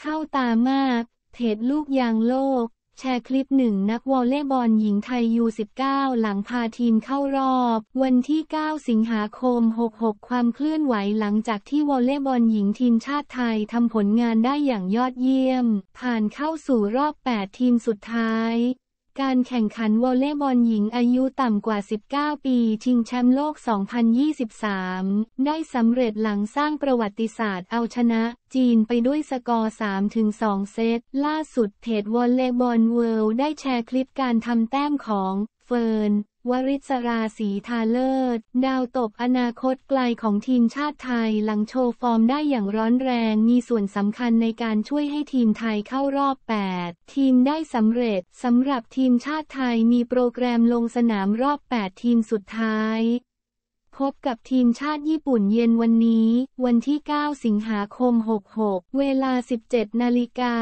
เข้าตามากเพจดลูกยางโลก แชร์คลิปหนึ่งนักวอลเลย์บอลหญิงไทยยู1 9 หลังพาทีมเข้ารอบ วันที่ 9 สิงหาคม 66 ความเคลื่อนไหวหลังจากที่วอลเลย์บอลหญิงทีมชาติไทยทำผลงานได้อย่างยอดเยี่ยม ผ่านเข้าสู่รอบ 8 ทีมสุดท้ายการแข่งขันวอลเลย์บอลหญิงอายุต่ำกว่า 19 ปีชิงแชมป์โลก 2023 ได้สำเร็จหลังสร้างประวัติศาสตร์เอาชนะ จีนไปด้วยสกอร์ 3-2 เซตล่าสุดเพจวอลเลย์บอลเวิลด์ได้แชร์คลิปการทำแต้มของเฟิร์นวริศราศีทาเลิศ ดาวตกอนาคตไกลของทีมชาติไทย หลังโชว์ฟอร์มได้อย่างร้อนแรง มีส่วนสำคัญในการช่วยให้ทีมไทยเข้ารอบ 8 ทีมได้สำเร็จ สำหรับทีมชาติไทยมีโปรแกรมลงสนามรอบ 8 ทีมสุดท้าย พบกับทีมชาติญี่ปุ่นเย็นวันนี้ วันที่ 9 สิงหาคม 66 เวลา 17 นาฬิกา